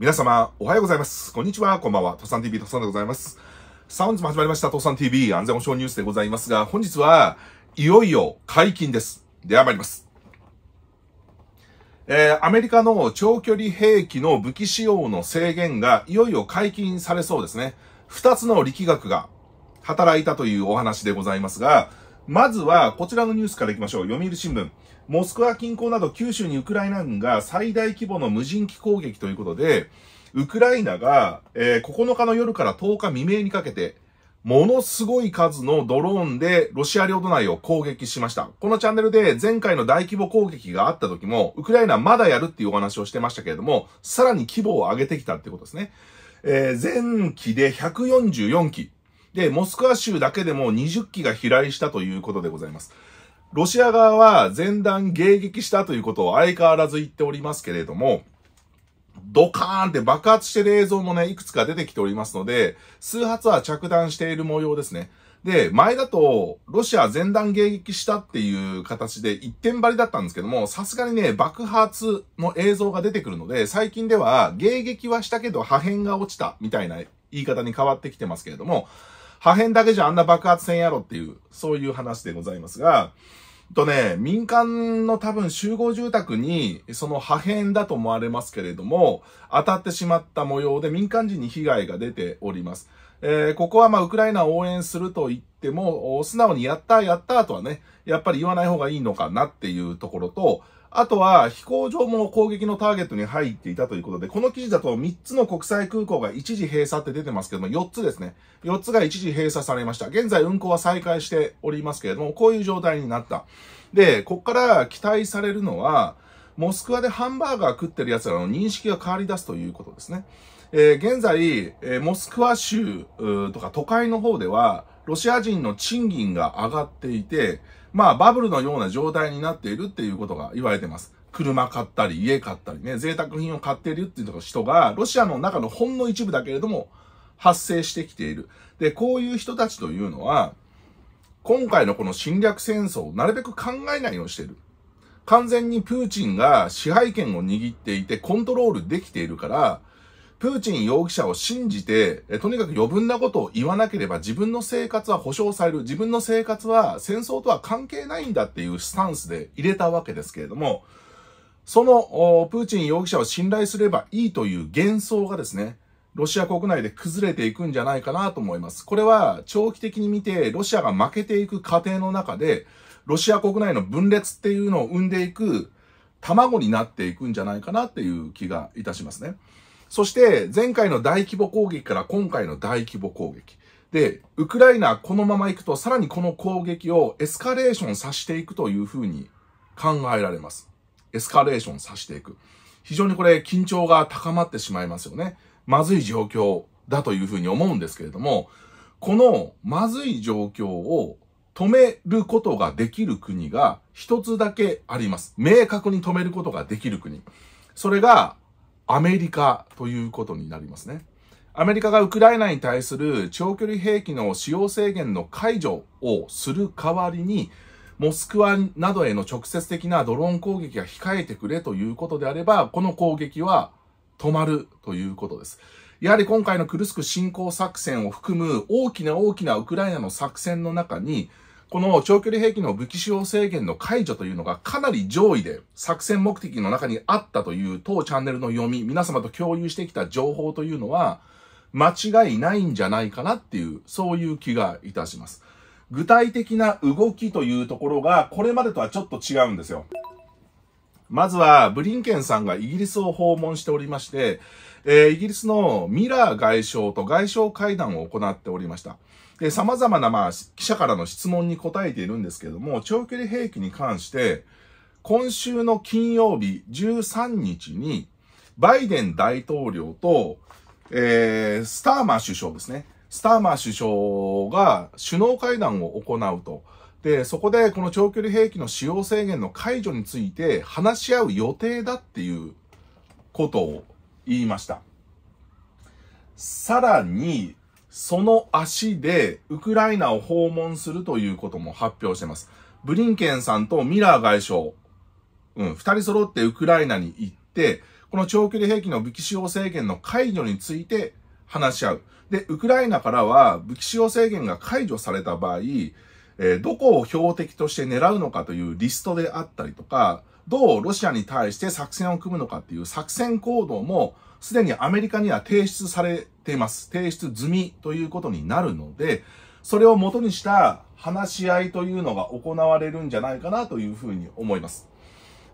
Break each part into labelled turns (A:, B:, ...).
A: 皆様、おはようございます。こんにちは、こんばんは。トサン TV トサンでございます。サウンズも始まりました、トサン TV 安全保障ニュースでございますが、本日はいよいよ解禁です。では参ります。えー、アメリカの長距離兵器の武器使用の制限がいよいよ解禁されそうですね。二つの力学が働いたというお話でございますが、まずはこちらのニュースからいきましょう。読売新聞。モスクワ近郊など九州にウクライナ軍が最大規模の無人機攻撃ということで、ウクライナが、えー、9日の夜から10日未明にかけて、ものすごい数のドローンでロシア領土内を攻撃しました。このチャンネルで前回の大規模攻撃があった時も、ウクライナまだやるっていうお話をしてましたけれども、さらに規模を上げてきたってことですね。えー、前期で144機。で、モスクワ州だけでも20機が飛来したということでございます。ロシア側は前段迎撃したということを相変わらず言っておりますけれども、ドカーンって爆発してる映像もね、いくつか出てきておりますので、数発は着弾している模様ですね。で、前だと、ロシア全弾迎撃したっていう形で一点張りだったんですけども、さすがにね、爆発の映像が出てくるので、最近では迎撃はしたけど破片が落ちたみたいな言い方に変わってきてますけれども、破片だけじゃあんな爆発せんやろっていう、そういう話でございますが、とね、民間の多分集合住宅に、その破片だと思われますけれども、当たってしまった模様で民間人に被害が出ております。えー、ここはまあウクライナを応援すると言っても、素直にやったやったとはね、やっぱり言わない方がいいのかなっていうところと、あとは、飛行場も攻撃のターゲットに入っていたということで、この記事だと3つの国際空港が一時閉鎖って出てますけども、4つですね。4つが一時閉鎖されました。現在運航は再開しておりますけれども、こういう状態になった。で、こっから期待されるのは、モスクワでハンバーガー食ってる奴らの認識が変わり出すということですね。えー、現在、えー、モスクワ州とか都会の方では、ロシア人の賃金が上がっていて、まあ、バブルのような状態になっているっていうことが言われてます。車買ったり、家買ったりね、贅沢品を買っているっていう人が、ロシアの中のほんの一部だけれども、発生してきている。で、こういう人たちというのは、今回のこの侵略戦争をなるべく考えないようにしている。完全にプーチンが支配権を握っていてコントロールできているから、プーチン容疑者を信じて、とにかく余分なことを言わなければ自分の生活は保障される。自分の生活は戦争とは関係ないんだっていうスタンスで入れたわけですけれども、その、プーチン容疑者を信頼すればいいという幻想がですね、ロシア国内で崩れていくんじゃないかなと思います。これは長期的に見てロシアが負けていく過程の中で、ロシア国内の分裂っていうのを生んでいく卵になっていくんじゃないかなっていう気がいたしますね。そして前回の大規模攻撃から今回の大規模攻撃。で、ウクライナこのまま行くとさらにこの攻撃をエスカレーションさせていくというふうに考えられます。エスカレーションさせていく。非常にこれ緊張が高まってしまいますよね。まずい状況だというふうに思うんですけれども、このまずい状況を止めることができる国が一つだけあります。明確に止めることができる国。それがアメリカということになりますね。アメリカがウクライナに対する長距離兵器の使用制限の解除をする代わりに、モスクワなどへの直接的なドローン攻撃が控えてくれということであれば、この攻撃は止まるということです。やはり今回のクルスク侵攻作戦を含む大きな大きなウクライナの作戦の中に、この長距離兵器の武器使用制限の解除というのがかなり上位で作戦目的の中にあったという当チャンネルの読み、皆様と共有してきた情報というのは間違いないんじゃないかなっていう、そういう気がいたします。具体的な動きというところがこれまでとはちょっと違うんですよ。まずは、ブリンケンさんがイギリスを訪問しておりまして、えー、イギリスのミラー外相と外相会談を行っておりました。で、様々な、まあ、記者からの質問に答えているんですけれども、長距離兵器に関して、今週の金曜日13日に、バイデン大統領と、えー、スターマー首相ですね。スターマー首相が首脳会談を行うと。で、そこでこの長距離兵器の使用制限の解除について話し合う予定だっていうことを言いました。さらに、その足でウクライナを訪問するということも発表してます。ブリンケンさんとミラー外相、うん、二人揃ってウクライナに行って、この長距離兵器の武器使用制限の解除について話し合う。で、ウクライナからは武器使用制限が解除された場合、えー、どこを標的として狙うのかというリストであったりとか、どうロシアに対して作戦を組むのかっていう作戦行動もすでにアメリカには提出されています。提出済みということになるので、それを元にした話し合いというのが行われるんじゃないかなというふうに思います。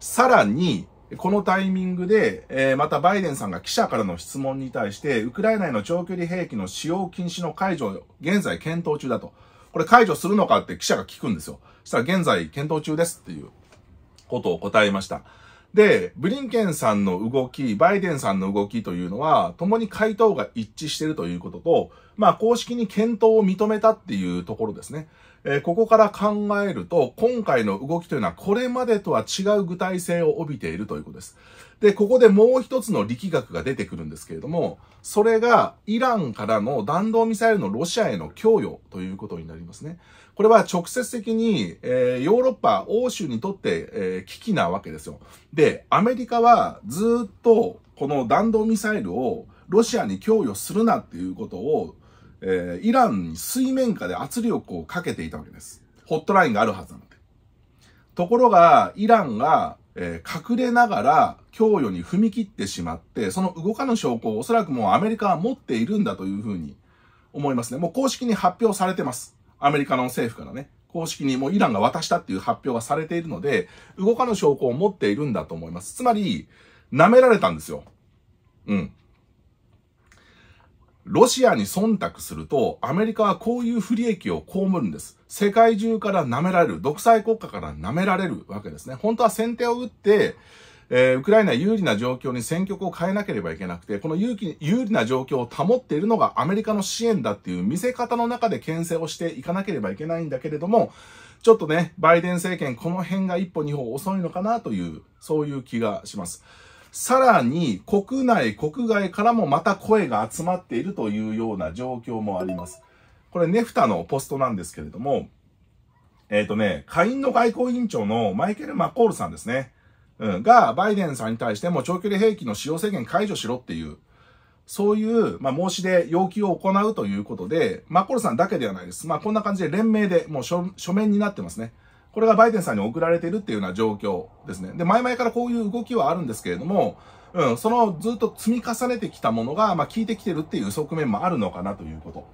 A: さらに、このタイミングで、えー、またバイデンさんが記者からの質問に対して、ウクライナへの長距離兵器の使用禁止の解除を現在検討中だと。これ解除するのかって記者が聞くんですよ。そしたら現在検討中ですっていうことを答えました。で、ブリンケンさんの動き、バイデンさんの動きというのは、共に回答が一致しているということと、まあ、公式に検討を認めたっていうところですね。えー、ここから考えると、今回の動きというのはこれまでとは違う具体性を帯びているということです。で、ここでもう一つの力学が出てくるんですけれども、それがイランからの弾道ミサイルのロシアへの供与ということになりますね。これは直接的に、えー、ヨーロッパ、欧州にとって、えー、危機なわけですよ。で、アメリカはずっとこの弾道ミサイルをロシアに供与するなっていうことをえー、イランに水面下で圧力をかけていたわけです。ホットラインがあるはずなので。ところが、イランが、えー、隠れながら供与に踏み切ってしまって、その動かぬ証拠をおそらくもうアメリカは持っているんだというふうに思いますね。もう公式に発表されてます。アメリカの政府からね。公式にもうイランが渡したっていう発表がされているので、動かぬ証拠を持っているんだと思います。つまり、舐められたんですよ。うん。ロシアに忖度すると、アメリカはこういう不利益を被るんです。世界中から舐められる。独裁国家から舐められるわけですね。本当は先手を打って、えー、ウクライナ有利な状況に戦局を変えなければいけなくて、この有有利な状況を保っているのがアメリカの支援だっていう見せ方の中で牽制をしていかなければいけないんだけれども、ちょっとね、バイデン政権この辺が一歩二歩遅いのかなという、そういう気がします。さらに国内、国外からもまた声が集まっているというような状況もあります。これネフタのポストなんですけれども、えっ、ー、とね、下院の外交委員長のマイケル・マコールさんですね。うん、が、バイデンさんに対しても長距離兵器の使用制限解除しろっていう、そういう、まあ、申し出、要求を行うということで、マコールさんだけではないです。まあ、こんな感じで連名で、もう書面になってますね。これがバイデンさんに送られているっていうような状況ですね。で、前々からこういう動きはあるんですけれども、うん、そのずっと積み重ねてきたものが、まあ、効いてきてるっていう側面もあるのかなということ。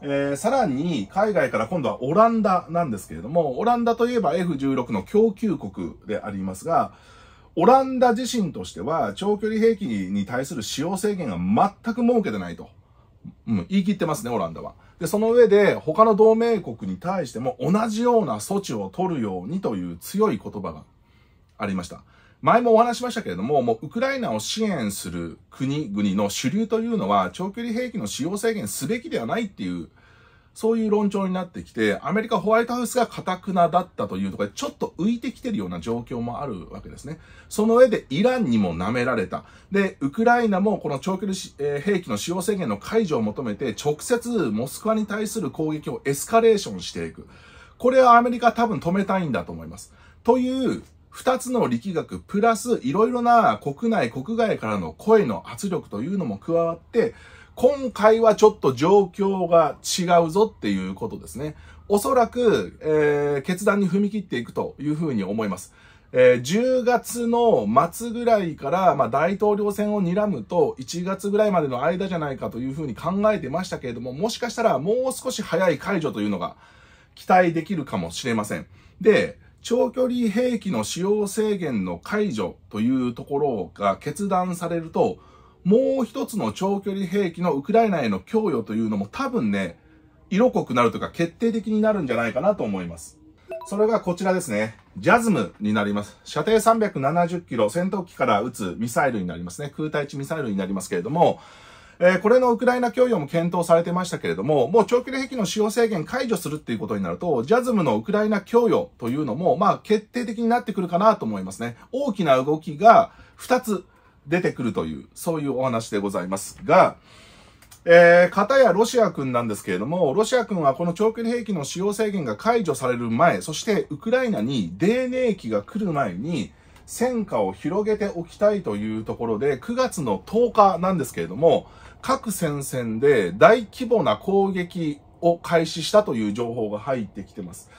A: えー、さらに、海外から今度はオランダなんですけれども、オランダといえば F16 の供給国でありますが、オランダ自身としては長距離兵器に対する使用制限が全く設けてないと。うん、言い切ってますね、オランダは。で、その上で、他の同盟国に対しても同じような措置を取るようにという強い言葉がありました。前もお話しましたけれども、もうウクライナを支援する国々の主流というのは、長距離兵器の使用制限すべきではないっていうそういう論調になってきて、アメリカホワイトハウスがカくなだったというところで、ちょっと浮いてきてるような状況もあるわけですね。その上でイランにも舐められた。で、ウクライナもこの長距離、えー、兵器の使用制限の解除を求めて、直接モスクワに対する攻撃をエスカレーションしていく。これはアメリカ多分止めたいんだと思います。という、二つの力学、プラスいろいろな国内、国外からの声の圧力というのも加わって、今回はちょっと状況が違うぞっていうことですね。おそらく、えー、決断に踏み切っていくというふうに思います。えー、10月の末ぐらいから、まあ、大統領選を睨むと、1月ぐらいまでの間じゃないかというふうに考えてましたけれども、もしかしたらもう少し早い解除というのが期待できるかもしれません。で、長距離兵器の使用制限の解除というところが決断されると、もう一つの長距離兵器のウクライナへの供与というのも多分ね、色濃くなるとか決定的になるんじゃないかなと思います。それがこちらですね。ジャズムになります。射程370キロ、戦闘機から撃つミサイルになりますね。空対地ミサイルになりますけれども、えー、これのウクライナ供与も検討されてましたけれども、もう長距離兵器の使用制限解除するっていうことになると、ジャズムのウクライナ供与というのも、まあ決定的になってくるかなと思いますね。大きな動きが2つ出てくるという、そういうお話でございますが、えー、片やロシア君なんですけれども、ロシア君はこの長距離兵器の使用制限が解除される前、そしてウクライナに泥寧期が来る前に、戦果を広げておきたいというところで、9月の10日なんですけれども、各戦線で大規模な攻撃を開始したという情報が入ってきてます。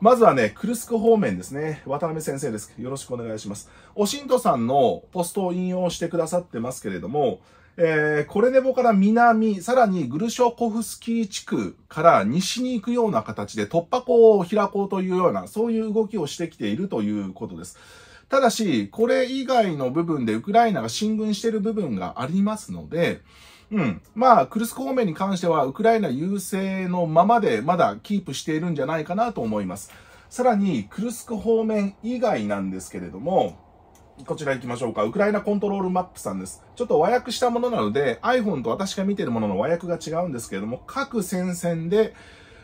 A: まずはね、クルスク方面ですね。渡辺先生です。よろしくお願いします。おしんとさんのポストを引用してくださってますけれども、えー、コレネボから南、さらにグルショコフスキー地区から西に行くような形で突破口を開こうというような、そういう動きをしてきているということです。ただし、これ以外の部分でウクライナが進軍している部分がありますので、うん。まあ、クルスク方面に関しては、ウクライナ優勢のままで、まだキープしているんじゃないかなと思います。さらに、クルスク方面以外なんですけれども、こちら行きましょうか。ウクライナコントロールマップさんです。ちょっと和訳したものなので、iPhone と私が見てるものの和訳が違うんですけれども、各戦線で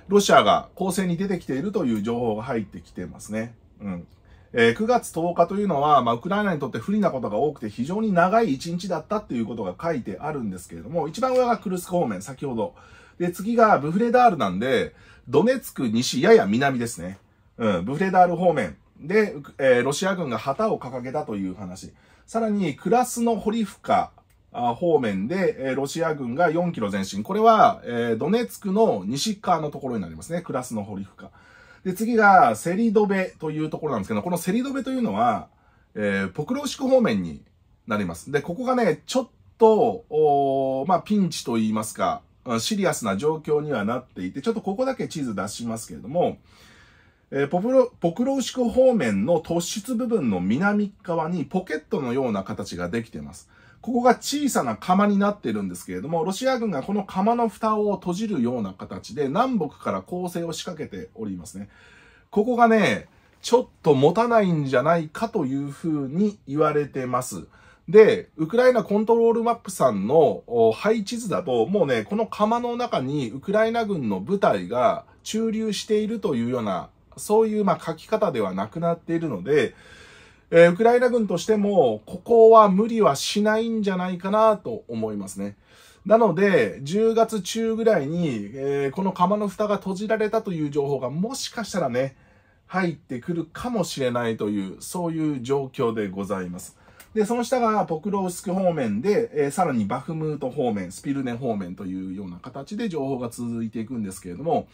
A: ロシアが攻勢に出てきているという情報が入ってきてますね。うん。えー、9月10日というのは、まあ、ウクライナにとって不利なことが多くて非常に長い1日だったっていうことが書いてあるんですけれども、一番上がクルスク方面、先ほど。で、次がブフレダールなんで、ドネツク西、やや南ですね。うん、ブフレダール方面。で、えー、ロシア軍が旗を掲げたという話。さらに、クラスノホリフカ方面で、えー、ロシア軍が4キロ前進。これは、えー、ドネツクの西側のところになりますね。クラスノホリフカ。で、次が、セリドベというところなんですけど、このセリドベというのは、えー、ポクロシク方面になります。で、ここがね、ちょっと、まあ、ピンチと言いますか、シリアスな状況にはなっていて、ちょっとここだけ地図出しますけれども、えー、ポプロ、ポクロウシク方面の突出部分の南側にポケットのような形ができています。ここが小さな釜になっているんですけれども、ロシア軍がこの釜の蓋を閉じるような形で南北から攻勢を仕掛けておりますね。ここがね、ちょっと持たないんじゃないかというふうに言われてます。で、ウクライナコントロールマップさんの配置図だと、もうね、この釜の中にウクライナ軍の部隊が駐留しているというような、そういうま書き方ではなくなっているので、えー、ウクライナ軍としても、ここは無理はしないんじゃないかなと思いますね。なので、10月中ぐらいに、えー、この釜の蓋が閉じられたという情報がもしかしたらね、入ってくるかもしれないという、そういう状況でございます。で、その下がポクロウスク方面で、えー、さらにバフムート方面、スピルネ方面というような形で情報が続いていくんですけれども、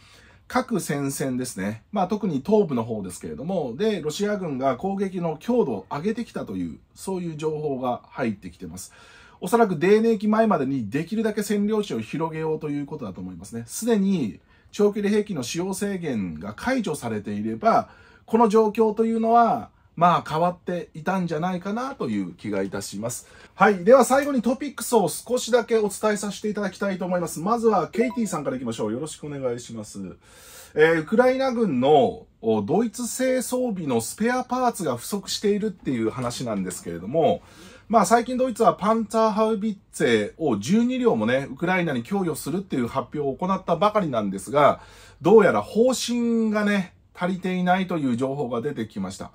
A: 各戦線ですね。まあ特に東部の方ですけれども、で、ロシア軍が攻撃の強度を上げてきたという、そういう情報が入ってきてます。おそらくデーネ前までにできるだけ占領地を広げようということだと思いますね。すでに長距離兵器の使用制限が解除されていれば、この状況というのはまあ変わっていたんじゃないかなという気がいたします。はい。では最後にトピックスを少しだけお伝えさせていただきたいと思います。まずはケイティさんからいきましょう。よろしくお願いします。えー、ウクライナ軍のドイツ製装備のスペアパーツが不足しているっていう話なんですけれども、まあ最近ドイツはパンツァーハウビッツェを12両もね、ウクライナに供与するっていう発表を行ったばかりなんですが、どうやら方針がね、足りていないという情報が出てきました。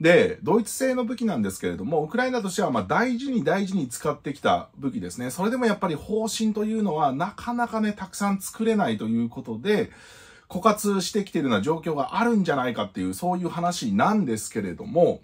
A: で、ドイツ製の武器なんですけれども、ウクライナとしてはまあ大事に大事に使ってきた武器ですね。それでもやっぱり方針というのはなかなかね、たくさん作れないということで、枯渇してきているような状況があるんじゃないかっていう、そういう話なんですけれども、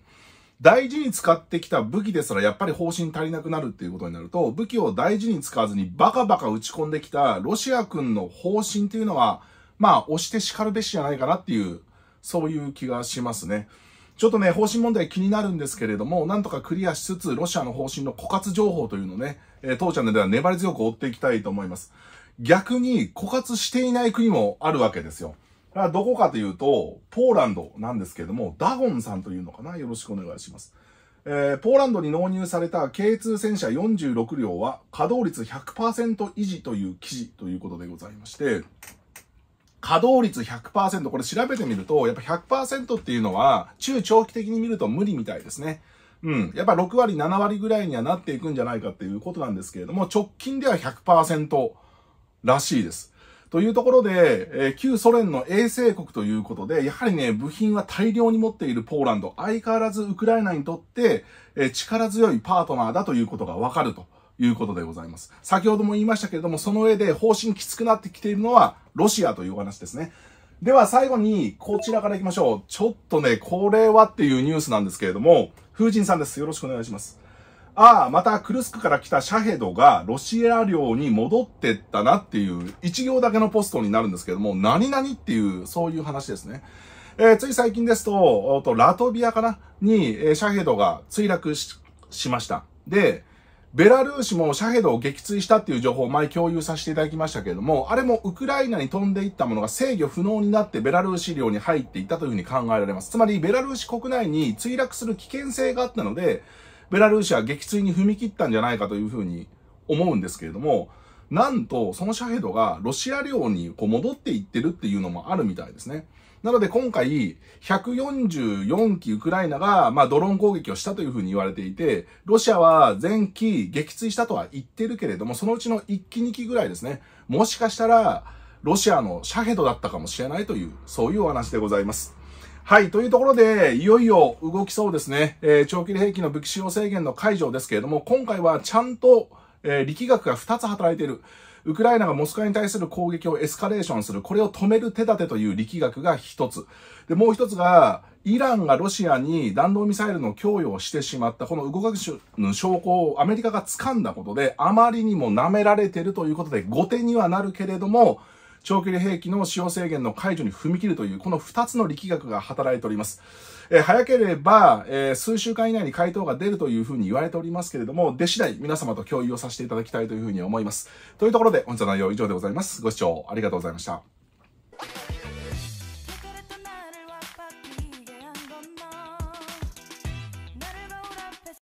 A: 大事に使ってきた武器ですらやっぱり方針足りなくなるっていうことになると、武器を大事に使わずにバカバカ打ち込んできたロシア軍の方針っていうのは、まあ、押して叱るべしじゃないかなっていう、そういう気がしますね。ちょっとね、方針問題気になるんですけれども、なんとかクリアしつつ、ロシアの方針の枯渇情報というのをね、えー、当チャンネルでは粘り強く追っていきたいと思います。逆に枯渇していない国もあるわけですよ。だからどこかというと、ポーランドなんですけれども、ダゴンさんというのかなよろしくお願いします。えー、ポーランドに納入された K2 戦車46両は稼働率100%維持という記事ということでございまして、稼働率100%、これ調べてみると、やっぱ100%っていうのは、中長期的に見ると無理みたいですね。うん。やっぱ6割、7割ぐらいにはなっていくんじゃないかっていうことなんですけれども、直近では100%らしいです。というところで、えー、旧ソ連の衛星国ということで、やはりね、部品は大量に持っているポーランド、相変わらずウクライナにとって、えー、力強いパートナーだということがわかると。いうことでございます。先ほども言いましたけれども、その上で方針きつくなってきているのはロシアというお話ですね。では最後にこちらから行きましょう。ちょっとね、これはっていうニュースなんですけれども、風神さんです。よろしくお願いします。ああ、またクルスクから来たシャヘドがロシア領に戻ってったなっていう、一行だけのポストになるんですけども、何々っていう、そういう話ですね。えー、つい最近ですと、とラトビアかなに、えー、シャヘドが墜落しました。で、ベラルーシもシャヘドを撃墜したっていう情報を前共有させていただきましたけれども、あれもウクライナに飛んでいったものが制御不能になってベラルーシ領に入っていったというふうに考えられます。つまり、ベラルーシ国内に墜落する危険性があったので、ベラルーシは撃墜に踏み切ったんじゃないかというふうに思うんですけれども、なんと、そのシャヘドがロシア領にこう戻っていってるっていうのもあるみたいですね。なので今回、144機ウクライナが、まあ、ドローン攻撃をしたというふうに言われていて、ロシアは全機撃墜したとは言ってるけれども、そのうちの1機2機ぐらいですね、もしかしたら、ロシアのシャヘドだったかもしれないという、そういうお話でございます。はい。というところで、いよいよ動きそうですね。えー、長距離兵器の武器使用制限の解除ですけれども、今回はちゃんと、えー、力学が2つ働いている。ウクライナがモスクワに対する攻撃をエスカレーションする、これを止める手立てという力学が一つ。で、もう一つが、イランがロシアに弾道ミサイルの供与をしてしまった、この動かぬ証拠をアメリカが掴んだことで、あまりにも舐められてるということで、後手にはなるけれども、長距離兵器の使用制限の解除に踏み切るという、この2つの力学が働いております。えー、早ければ、えー、数週間以内に回答が出るというふうに言われておりますけれども、出次第皆様と共有をさせていただきたいというふうに思います。というところで、本日の内容は以上でございます。ご視聴ありがとうございました。